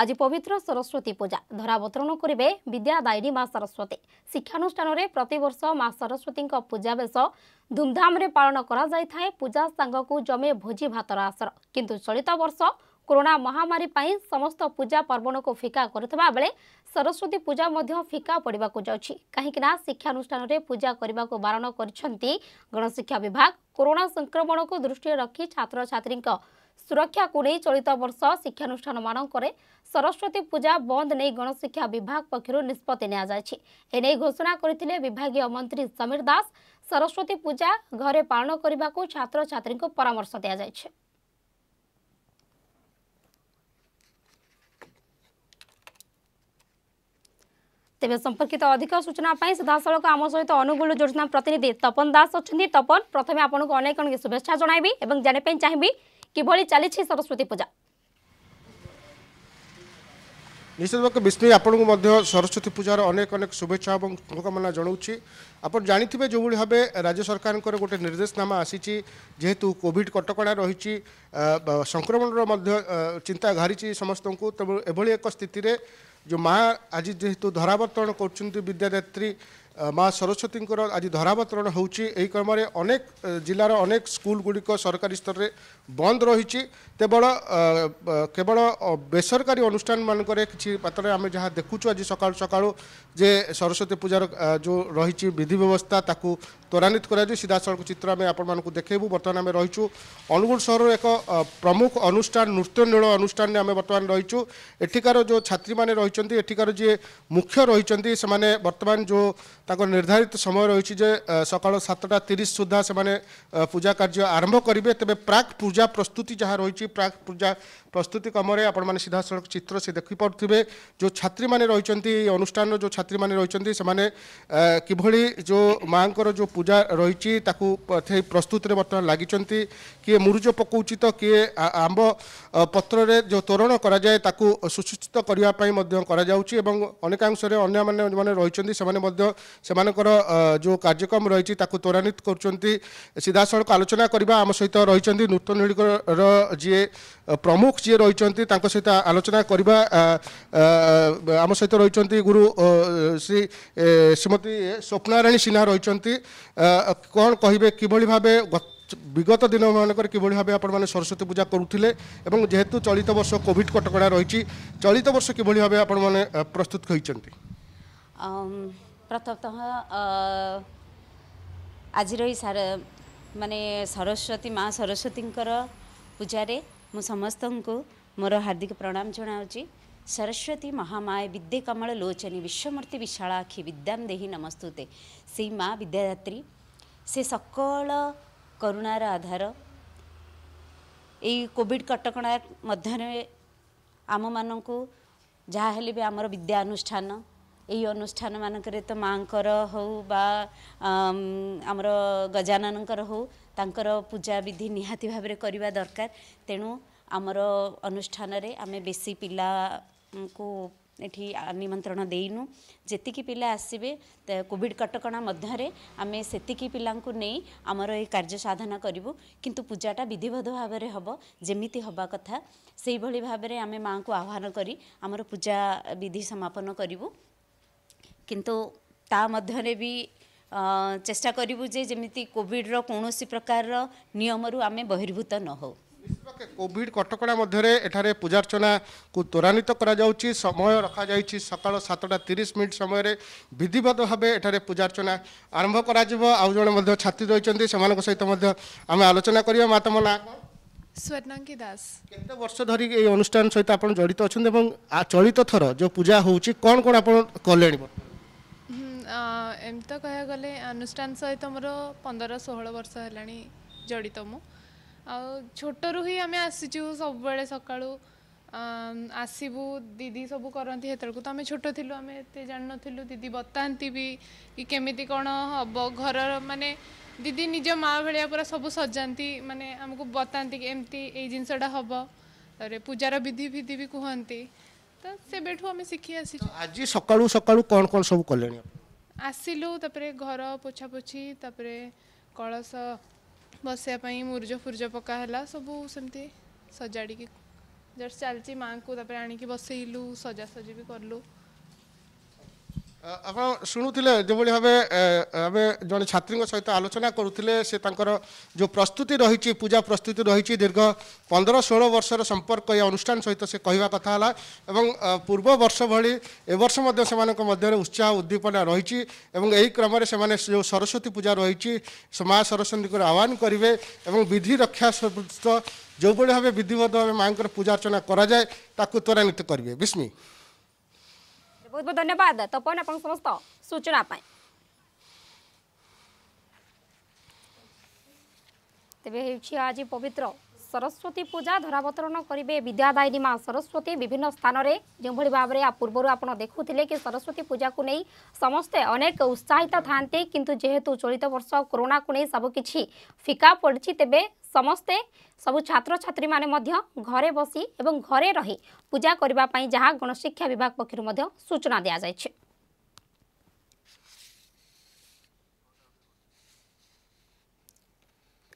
আজ পবিত্র সরস্বতী পূজা ধরাবতরণ করবে বিদ্যাদায়িনী মা সরস্বতী শিক্ষানুষ্ঠানে প্রতবর্ষ মা সরস্বতীঙ্ পূজাবেশ ধুমধামে পালন করা যাই পূজা সাঙ্গকু জমে ভোজি ভাতর আসর কিন্তু চলিত বর্ষ করোনা মহামারী পাই সমস্ত পূজা পর্বণকু ফিকা করুবা বেড়ে সরস্বতী পূজা মধ্য ফিকা পড়া যাচ্ছি কিনা শিক্ষানুষ্ঠানে পূজা করা বারণ করছেন গণশিক্ষা বিভাগ করোনা সংক্রমণকু দৃষ্টি রাখি ছাত্রছাত্রী ସୁରକ୍ଷାକୁ ନେଇ ଚଳିତ ବର୍ଷ ଶିକ୍ଷାନୁଷ୍ଠାନମାନଙ୍କରେ ସରସ୍ୱତୀ ପୂଜା ବନ୍ଦ ନେଇ ଗଣଶିକ୍ଷା ବିଭାଗ ପକ୍ଷରୁ ନିଷ୍ପତ୍ତି ନିଆଯାଇଛି ଏନେଇ ଘୋଷଣା କରିଥିଲେ ବିଭାଗୀୟ ମନ୍ତ୍ରୀ ସମୀର ଦାସ ସରସ୍ୱତୀ ପୂଜା ଘରେ ପାଳନ କରିବାକୁ ଛାତ୍ରଛାତ୍ରୀଙ୍କୁ ପରାମର୍ଶ ଦିଆଯାଇଛି ତେବେ ସମ୍ପର୍କିତ ଅଧିକ ସୂଚନା ପାଇଁ ସିଧାସଳଖ ଆମ ସହିତ ଅନୁଗୁଳ ଯୋଜନା ପ୍ରତିନିଧି ତପନ ଦାସ ଅଛନ୍ତି ତପନ ପ୍ରଥମେ ଆପଣଙ୍କୁ ଅନେକ ଅନେକ ଶୁଭେଚ୍ଛା ଜଣାଇବି ଏବଂ ଜାଣିବା ପାଇଁ ଚାହିଁବି কিভাবে চালছে সরস্বতী পূজা নিশ্চিত ভাবে বিষ্ণু আপনার মধ্যে সরস্বতী পূজার অনেক অনেক শুভেচ্ছা এবং শুভকামনা জনাওছি আপনার জাঁথিবে যেভাবে ভাবে রাজ্য সরকার গোটে নির্দেশনামা আসিছি যেহেতু কোভিড কটকা রয়েছে সংক্রমণর চিন্তা ঘাড়িছি সমস্ত তেমন এভাবে এক স্থিতিরে যে মা আজ যেহেতু ধরাবর্তন করছেন বিদ্যাদাত্রী মা সরস্বতীঙ্কর আজ ধরাবতরণ হচ্ছে এই ক্রমে অনেক জেলার অনেক স্কুলগুড়ি সরকারি স্তরের বন্ধ রয়েছে কেবল কেবল বেসরকারি অনুষ্ঠান মানকরে কিছু মাত্রায় আমি যা দেখুছু আজ সকাল সকাল যে সরস্বতী পূজার যে রয়েছে বিধি ব্যবস্থা তাকে ত্বরান্বিত করা সিধাসলখ চিত্র আমি আপনার দেখেবু বর্তমানে আমি রয়েছু অনুগুল সহরের এক প্রমুখ অনুষ্ঠান নৃত্যনীল অনুষ্ঠানে আমি বর্তমানে রয়েছু এঠিকার যে ছাত্রী মানে রয়েছেন এঠিকার যে মুখ্য রয়েছেন সে বর্তমান যে ତାଙ୍କର ନିର୍ଦ୍ଧାରିତ ସମୟ ରହିଛି ଯେ ସକାଳ ସାତଟା ତିରିଶ ସୁଦ୍ଧା ସେମାନେ ପୂଜା କାର୍ଯ୍ୟ ଆରମ୍ଭ କରିବେ ତେବେ ପ୍ରାକ୍ ପୂଜା ପ୍ରସ୍ତୁତି ଯାହା ରହିଛି ପ୍ରାକ୍ ପୂଜା ପ୍ରସ୍ତୁତି କ୍ରମରେ ଆପଣମାନେ ସିଧାସଳଖ ଚିତ୍ର ସେ ଦେଖିପାରୁଥିବେ ଯେଉଁ ଛାତ୍ରୀମାନେ ରହିଛନ୍ତି ଏହି ଅନୁଷ୍ଠାନର ଯେଉଁ ଛାତ୍ରୀମାନେ ରହିଛନ୍ତି ସେମାନେ କିଭଳି ଯେଉଁ ମାଆଙ୍କର ଯେଉଁ ପୂଜା ରହିଛି ତାକୁ ସେଇ ପ୍ରସ୍ତୁତିରେ ବର୍ତ୍ତମାନ ଲାଗିଛନ୍ତି କିଏ ମୁରୁଜ ପକାଉଛି ତ କିଏ ଆମ୍ବ ପତ୍ରରେ ଯେଉଁ ତୋରଣ କରାଯାଏ ତାକୁ ସୁସୂଚିତ କରିବା ପାଇଁ ମଧ୍ୟ କରାଯାଉଛି ଏବଂ ଅନେକାଂଶରେ ଅନ୍ୟମାନେ ଯେଉଁମାନେ ରହିଛନ୍ତି ସେମାନେ ମଧ୍ୟ ସେମାନଙ୍କର ଯେଉଁ କାର୍ଯ୍ୟକ୍ରମ ରହିଛି ତାକୁ ତ୍ୱରାନ୍ୱିତ କରୁଛନ୍ତି ସିଧାସଳଖ ଆଲୋଚନା କରିବା ଆମ ସହିତ ରହିଛନ୍ତି ନୂତନ ନିଳିକର ଯିଏ ପ୍ରମୁଖ ଯିଏ ରହିଛନ୍ତି ତାଙ୍କ ସହିତ ଆଲୋଚନା କରିବା ଆମ ସହିତ ରହିଛନ୍ତି ଗୁରୁ ଶ୍ରୀ ଶ୍ରୀମତୀ ସ୍ୱପ୍ନାରାୟଣୀ ସିହ୍ନା ରହିଛନ୍ତି କ'ଣ କହିବେ କିଭଳି ଭାବେ বিগত দিনমানকরে কিভাবে ভাবে আপনার সরস্বতী পূজা করুলে এবং যেহেতু চলিত বর্ষ কোভিড কটকা রয়েছে চলিত বর্ষ কিভাবে ভাবে আপনার প্রস্তুত হয়েছেন ପ୍ରଥମତଃ ଆଜିର ଏଇ ମାନେ ସରସ୍ୱତୀ ମା ସରସ୍ୱତୀଙ୍କର ପୂଜାରେ ମୁଁ ସମସ୍ତଙ୍କୁ ମୋର ହାର୍ଦ୍ଦିକ ପ୍ରଣାମ ଜଣାଉଛି ସରସ୍ୱତୀ ମହାମାୟ ବିଦ୍ୟେ କମଳ ଲୋଚନୀ ବିଶ୍ୱମୂର୍ତ୍ତି ବିଶାଳାକ୍ଷି ବିଦ୍ୟାମ ଦେହି ନମସ୍ତୁତେ ସେଇ ମା ବିଦ୍ୟାଧାତ୍ରୀ ସେ ସକଳ କରୁଣାର ଆଧାର ଏଇ କୋଭିଡ଼ କଟକଣା ମଧ୍ୟରେ ଆମମାନଙ୍କୁ ଯାହା ହେଲେ ବି ଆମର ବିଦ୍ୟା ଏଇ ଅନୁଷ୍ଠାନମାନଙ୍କରେ ତ ମାଆଙ୍କର ହଉ ବା ଆମର ଗଜାନନଙ୍କର ହଉ ତାଙ୍କର ପୂଜାବିଧି ନିହାତି ଭାବରେ କରିବା ଦରକାର ତେଣୁ ଆମର ଅନୁଷ୍ଠାନରେ ଆମେ ବେଶୀ ପିଲାଙ୍କୁ ଏଠି ନିମନ୍ତ୍ରଣ ଦେଇନୁ ଯେତିକି ପିଲା ଆସିବେ କୋଭିଡ଼ କଟକଣା ମଧ୍ୟରେ ଆମେ ସେତିକି ପିଲାଙ୍କୁ ନେଇ ଆମର ଏହି କାର୍ଯ୍ୟ ସାଧନା କରିବୁ କିନ୍ତୁ ପୂଜାଟା ବିଧିବଦ୍ଧ ଭାବରେ ହେବ ଯେମିତି ହେବା କଥା ସେହିଭଳି ଭାବରେ ଆମେ ମାଆଙ୍କୁ ଆହ୍ୱାନ କରି ଆମର ପୂଜା ବିଧି ସମାପନ କରିବୁ କିନ୍ତୁ ତା ମଧ୍ୟରେ ବି ଚେଷ୍ଟା କରିବୁ ଯେ ଯେମିତି କୋଭିଡ଼ର କୌଣସି ପ୍ରକାରର ନିୟମରୁ ଆମେ ବହିର୍ଭୂତ ନ ହେଉ କୋଭିଡ଼ କଟକଣା ମଧ୍ୟରେ ଏଠାରେ ପୂଜାର୍ଚ୍ଚନାକୁ ତ୍ୱରାନ୍ୱିତ କରାଯାଉଛି ସମୟ ରଖାଯାଇଛି ସକାଳ ସାତଟା ତିରିଶ ମିନିଟ୍ ସମୟରେ ବିଧିବଦ୍ଧ ଭାବେ ଏଠାରେ ପୂଜାର୍ଚ୍ଚନା ଆରମ୍ଭ କରାଯିବ ଆଉ ଜଣେ ମଧ୍ୟ ଛାତ୍ରୀ ରହିଛନ୍ତି ସେମାନଙ୍କ ସହିତ ମଧ୍ୟ ଆମେ ଆଲୋଚନା କରିବା ମା ତମ ନାଁ କ'ଣ ସ୍ୱର୍ଣ୍ଣାଙ୍ଗୀ ଦାସ କେତେ ବର୍ଷ ଧରିକି ଏହି ଅନୁଷ୍ଠାନ ସହିତ ଆପଣ ଜଡ଼ିତ ଅଛନ୍ତି ଏବଂ ଚଳିତ ଥର ଯେଉଁ ପୂଜା ହେଉଛି କ'ଣ କ'ଣ ଆପଣ କଲେଣି ବର୍ତ୍ତମାନ ଏମିତି ତ କହିବାକୁ ଗଲେ ଅନୁଷ୍ଠାନ ସହିତ ମୋର ପନ୍ଦର ଷୋହଳ ବର୍ଷ ହେଲାଣି ଜଡ଼ିତ ମୁଁ ଆଉ ଛୋଟରୁ ହିଁ ଆମେ ଆସିଛୁ ସବୁବେଳେ ସକାଳୁ ଆସିବୁ ଦିଦି ସବୁ କରନ୍ତି ସେତେବେଳକୁ ତ ଆମେ ଛୋଟ ଥିଲୁ ଆମେ ଏତେ ଜାଣିନଥିଲୁ ଦିଦି ବତାନ୍ତି ବି କି କେମିତି କ'ଣ ହେବ ଘରର ମାନେ ଦିଦି ନିଜ ମା' ଭଳିଆ ପୁରା ସବୁ ସଜାନ୍ତି ମାନେ ଆମକୁ ବତାନ୍ତି କି ଏମିତି ଏଇ ଜିନିଷଟା ହେବ ତାପରେ ପୂଜାର ବିଧି ଫିଧି ବି କୁହନ୍ତି ତ ସେବେଠୁ ଆମେ ଶିଖି ଆସିଛୁ ଆଜି ସକାଳୁ ସକାଳୁ କ'ଣ କ'ଣ ସବୁ କଲେଣି ଆସିଲୁ ତାପରେ ଘର ପୋଛାପୋଛି ତାପରେ କଳସ ବସିବା ପାଇଁ ମୁରୁଜ ଫୁରୁଜ ପକା ହେଲା ସବୁ ସେମିତି ସଜାଡ଼ିକି ଜଷ୍ଟ ଚାଲିଛି ମାଆଙ୍କୁ ତାପରେ ଆଣିକି ବସେଇଲୁ ସଜାସଜି ବି କଲୁ ଆପଣ ଶୁଣୁଥିଲେ ଯେଭଳି ଭାବେ ଆମେ ଜଣେ ଛାତ୍ରୀଙ୍କ ସହିତ ଆଲୋଚନା କରୁଥିଲେ ସେ ତାଙ୍କର ଯେଉଁ ପ୍ରସ୍ତୁତି ରହିଛି ପୂଜା ପ୍ରସ୍ତୁତି ରହିଛି ଦୀର୍ଘ ପନ୍ଦର ଷୋହଳ ବର୍ଷର ସମ୍ପର୍କ ଏ ଅନୁଷ୍ଠାନ ସହିତ ସେ କହିବା କଥା ହେଲା ଏବଂ ପୂର୍ବ ବର୍ଷ ଭଳି ଏ ବର୍ଷ ମଧ୍ୟ ସେମାନଙ୍କ ମଧ୍ୟରେ ଉତ୍ସାହ ଉଦ୍ଦୀପନା ରହିଛି ଏବଂ ଏହି କ୍ରମରେ ସେମାନେ ଯେଉଁ ସରସ୍ୱତୀ ପୂଜା ରହିଛି ମା ସରସ୍ୱତୀଙ୍କର ଆହ୍ୱାନ କରିବେ ଏବଂ ବିଧି ରକ୍ଷା ଯେଉଁଭଳି ଭାବେ ବିଧିବଦ୍ଧ ଭାବେ ମାଆଙ୍କର ପୂଜା ଅର୍ଚ୍ଚନା କରାଯାଏ ତାକୁ ତ୍ୱରାନ୍ୱିତ କରିବେ ବିସ୍ମୀ ବହୁତ ବହୁତ ଧନ୍ୟବାଦ ତପନ ଆପଣ ସମସ୍ତ ସୂଚନା ପାଇଁ ତେବେ ହେଉଛି ଆଜି ପବିତ୍ର ସରସ୍ୱତୀ ପୂଜା ଧରାବତରଣ କରିବେ ବିଦ୍ୟାଦାୟିନୀ ମା ସରସ୍ୱତୀ ବିଭିନ୍ନ ସ୍ଥାନରେ ଯେଉଁଭଳି ଭାବରେ ପୂର୍ବରୁ ଆପଣ ଦେଖୁଥିଲେ କି ସରସ୍ୱତୀ ପୂଜାକୁ ନେଇ ସମସ୍ତେ ଅନେକ ଉତ୍ସାହିତ ଥାନ୍ତି କିନ୍ତୁ ଯେହେତୁ ଚଳିତ ବର୍ଷ କରୋନାକୁ ନେଇ ସବୁକିଛି ଫିକା ପଡ଼ିଛି ତେବେ ସମସ୍ତେ ସବୁ ଛାତ୍ରଛାତ୍ରୀମାନେ ମଧ୍ୟ ଘରେ ବସି ଏବଂ ଘରେ ରହି ପୂଜା କରିବା ପାଇଁ ଯାହା ଗଣଶିକ୍ଷା ବିଭାଗ ପକ୍ଷରୁ ମଧ୍ୟ ସୂଚନା ଦିଆଯାଇଛି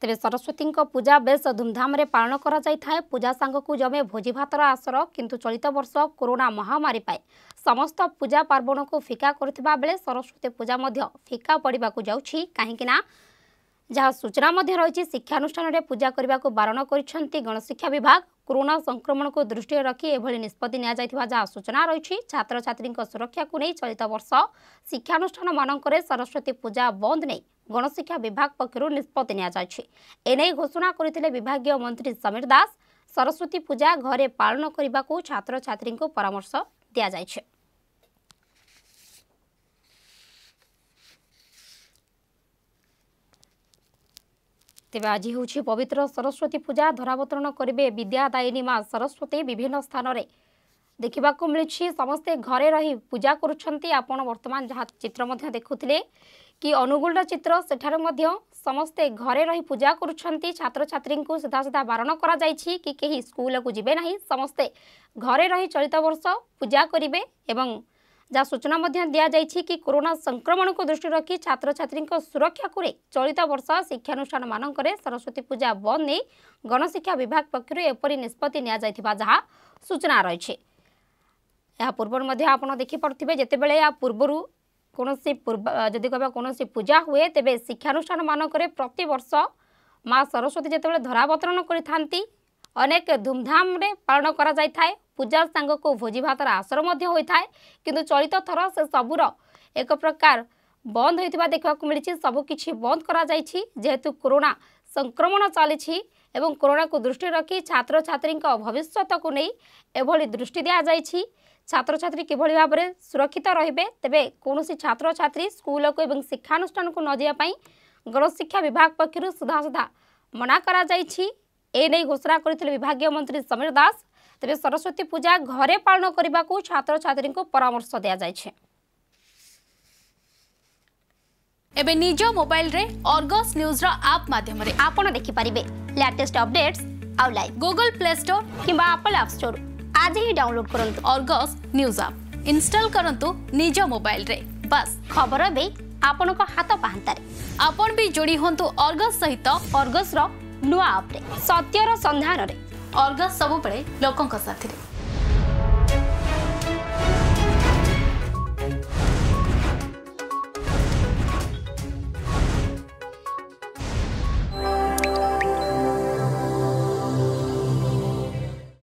ତେବେ ସରସ୍ୱତୀଙ୍କ ପୂଜା ବେଶ ଧୁମ୍ଧାମରେ ପାଳନ କରାଯାଇଥାଏ ପୂଜା ସାଙ୍ଗକୁ ଜମେ ଭୋଜି ଭାତର ଆସର କିନ୍ତୁ ଚଳିତ ବର୍ଷ କରୋନା ମହାମାରୀ ପାଇଁ ସମସ୍ତ ପୂଜା ପାର୍ବଣକୁ ଫିକା କରୁଥିବା ବେଳେ ସରସ୍ୱତୀ ପୂଜା ମଧ୍ୟ ଫିକା ପଡ଼ିବାକୁ ଯାଉଛି କାହିଁକିନା ଯାହା ସୂଚନା ମଧ୍ୟ ରହିଛି ଶିକ୍ଷାନୁଷ୍ଠାନରେ ପୂଜା କରିବାକୁ ବାରଣ କରିଛନ୍ତି ଗଣଶିକ୍ଷା ବିଭାଗ କରୋନା ସଂକ୍ରମଣକୁ ଦୃଷ୍ଟିରେ ରଖି ଏଭଳି ନିଷ୍ପତ୍ତି ନିଆଯାଇଥିବା ଯାହା ସୂଚନା ରହିଛି ଛାତ୍ରଛାତ୍ରୀଙ୍କ ସୁରକ୍ଷାକୁ ନେଇ ଚଳିତ ବର୍ଷ ଶିକ୍ଷାନୁଷ୍ଠାନମାନଙ୍କରେ ସରସ୍ୱତୀ ପୂଜା ବନ୍ଦ ନେଇ ଗଣଶିକ୍ଷା ବିଭାଗ ପକ୍ଷରୁ ନିଷ୍ପତ୍ତି ନିଆଯାଇଛି ଏନେଇ ଘୋଷଣା କରିଥିଲେ ବିଭାଗୀୟ ମନ୍ତ୍ରୀ ସମୀର ଦାସ ସରସ୍ୱତୀ ପୂଜା ଘରେ ପାଳନ କରିବାକୁ ଛାତ୍ରଛାତ୍ରୀଙ୍କୁ ପରାମର୍ଶ ଦିଆଯାଇଛି ତେବେ ଆଜି ହେଉଛି ପବିତ୍ର ସରସ୍ୱତୀ ପୂଜା ଧରାବତରଣ କରିବେ ବିଦ୍ୟାଦାୟିନୀ ମା ସରସ୍ୱତୀ ବିଭିନ୍ନ ସ୍ଥାନରେ ଦେଖିବାକୁ ମିଳିଛି ସମସ୍ତେ ଘରେ ରହି ପୂଜା କରୁଛନ୍ତି ଆପଣ ବର୍ତ୍ତମାନ ଯାହା ଚିତ୍ର ମଧ୍ୟ ଦେଖୁଥିଲେ କି ଅନୁଗୁଳର ଚିତ୍ର ସେଠାରେ ମଧ୍ୟ ସମସ୍ତେ ଘରେ ରହି ପୂଜା କରୁଛନ୍ତି ଛାତ୍ରଛାତ୍ରୀଙ୍କୁ ସିଧାସିଧା ବାରଣ କରାଯାଇଛି କି କେହି ସ୍କୁଲକୁ ଯିବେ ନାହିଁ ସମସ୍ତେ ଘରେ ରହି ଚଳିତ ବର୍ଷ ପୂଜା କରିବେ ଏବଂ ଯାହା ସୂଚନା ମଧ୍ୟ ଦିଆଯାଇଛି କି କରୋନା ସଂକ୍ରମଣକୁ ଦୃଷ୍ଟି ରଖି ଛାତ୍ରଛାତ୍ରୀଙ୍କ ସୁରକ୍ଷାକୁ ନେଇ ଚଳିତ ବର୍ଷ ଶିକ୍ଷାନୁଷ୍ଠାନମାନଙ୍କରେ ସରସ୍ୱତୀ ପୂଜା ବନ୍ଦ ନେଇ ଗଣଶିକ୍ଷା ବିଭାଗ ପକ୍ଷରୁ ଏପରି ନିଷ୍ପତ୍ତି ନିଆଯାଇଥିବା ଯାହା ସୂଚନା ରହିଛି ଏହା ପୂର୍ବରୁ ମଧ୍ୟ ଆପଣ ଦେଖିପାରୁଥିବେ ଯେତେବେଳେ ଏହା ପୂର୍ବରୁ କୌଣସି ଯଦି କହିବା କୌଣସି ପୂଜା ହୁଏ ତେବେ ଶିକ୍ଷାନୁଷ୍ଠାନମାନଙ୍କରେ ପ୍ରତିବର୍ଷ ମା ସରସ୍ୱତୀ ଯେତେବେଳେ ଧରାବତରଣ କରିଥାନ୍ତି ଅନେକ ଧୁମଧାମରେ ପାଳନ କରାଯାଇଥାଏ ପୂଜା ସାଙ୍ଗକୁ ଭୋଜି ଭାତର ଆସର ମଧ୍ୟ ହୋଇଥାଏ କିନ୍ତୁ ଚଳିତ ଥର ସେ ସବୁର ଏକ ପ୍ରକାର ବନ୍ଦ ହୋଇଥିବା ଦେଖିବାକୁ ମିଳିଛି ସବୁକିଛି ବନ୍ଦ କରାଯାଇଛି ଯେହେତୁ କରୋନା ସଂକ୍ରମଣ ଚାଲିଛି ଏବଂ କରୋନାକୁ ଦୃଷ୍ଟିରେ ରଖି ଛାତ୍ରଛାତ୍ରୀଙ୍କ ଭବିଷ୍ୟତକୁ ନେଇ ଏଭଳି ଦୃଷ୍ଟି ଦିଆଯାଇଛି ছাত্রছাত্রী কিভাবে ভাবে সুরক্ষিত রহবে তেমনি কৌশি ছাত্রছাত্রী স্কুলক এবং শিক্ষানুষ্ঠানক নযাওয়া গণশিক্ষা বিভাগ পক্ষ সিধাসিধা মনা করা যাই এনে ঘোষণা করে বিভাগীয় মন্ত্রী সমীর দাস তবে সরস্বতী পূজা ঘরে পালন করা ছাত্রছাত্রী পরামর্শ দিয়া যাই এবে নিজ মোবাইল রে অর্গস নিউজর আপ মাধ্যমে আপনার দেখিপারে লেটেস্ট অপডেটস আউ লাইভ গুগল প্লে স্টোর কিংবা আপল আপ স্টোর ଆଜି ହିଁ ଡାଉନଲୋଡ କରନ୍ତୁ ଅର୍ଗସ ନ୍ୟୁଜ୍ ଆପ୍ ଇନଷ୍ଟଲ କରନ୍ତୁ ନିଜ ମୋବାଇଲରେ ବାସ୍ ଖବର ବି ଆପଣଙ୍କ ହାତ ପାହାନ୍ତାରେ ଆପଣ ବି ଯୋଡ଼ି ହୁଅନ୍ତୁ ଅର୍ଗସ ସହିତ ଅର୍ଗସର ନୂଆ ଆପ୍ରେ ସତ୍ୟର ସନ୍ଧାନରେ ଅର୍ଗସ ସବୁବେଳେ ଲୋକଙ୍କ ସାଥିରେ